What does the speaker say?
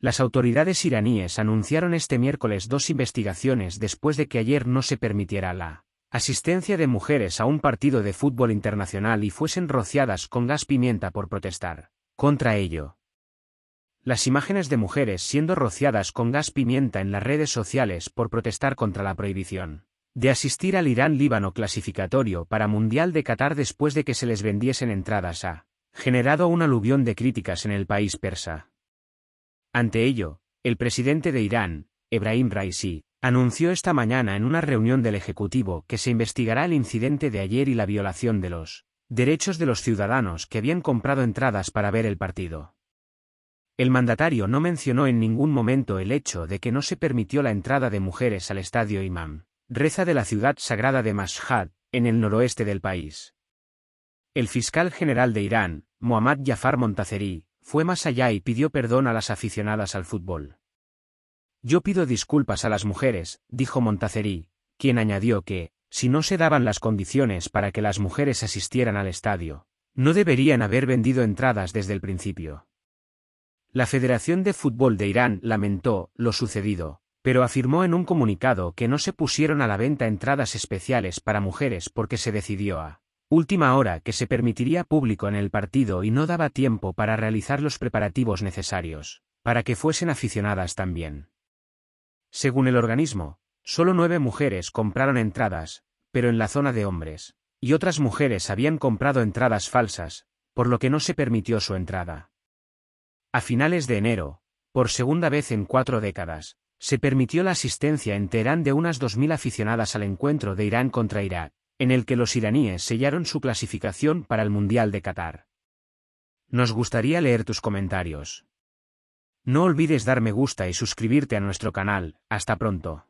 Las autoridades iraníes anunciaron este miércoles dos investigaciones después de que ayer no se permitiera la asistencia de mujeres a un partido de fútbol internacional y fuesen rociadas con gas pimienta por protestar contra ello. Las imágenes de mujeres siendo rociadas con gas pimienta en las redes sociales por protestar contra la prohibición de asistir al Irán-Líbano clasificatorio para Mundial de Qatar después de que se les vendiesen entradas ha generado un aluvión de críticas en el país persa. Ante ello, el presidente de Irán, Ebrahim Raisi, anunció esta mañana en una reunión del Ejecutivo que se investigará el incidente de ayer y la violación de los derechos de los ciudadanos que habían comprado entradas para ver el partido. El mandatario no mencionó en ningún momento el hecho de que no se permitió la entrada de mujeres al estadio Imam, reza de la ciudad sagrada de Mashhad, en el noroeste del país. El fiscal general de Irán, Mohammad Jafar Montazeri, fue más allá y pidió perdón a las aficionadas al fútbol. Yo pido disculpas a las mujeres, dijo Montacerí, quien añadió que, si no se daban las condiciones para que las mujeres asistieran al estadio, no deberían haber vendido entradas desde el principio. La Federación de Fútbol de Irán lamentó lo sucedido, pero afirmó en un comunicado que no se pusieron a la venta entradas especiales para mujeres porque se decidió a Última hora que se permitiría público en el partido y no daba tiempo para realizar los preparativos necesarios, para que fuesen aficionadas también. Según el organismo, solo nueve mujeres compraron entradas, pero en la zona de hombres, y otras mujeres habían comprado entradas falsas, por lo que no se permitió su entrada. A finales de enero, por segunda vez en cuatro décadas, se permitió la asistencia en Teherán de unas 2.000 aficionadas al encuentro de Irán contra Irak, en el que los iraníes sellaron su clasificación para el Mundial de Qatar. Nos gustaría leer tus comentarios. No olvides dar me gusta y suscribirte a nuestro canal. Hasta pronto.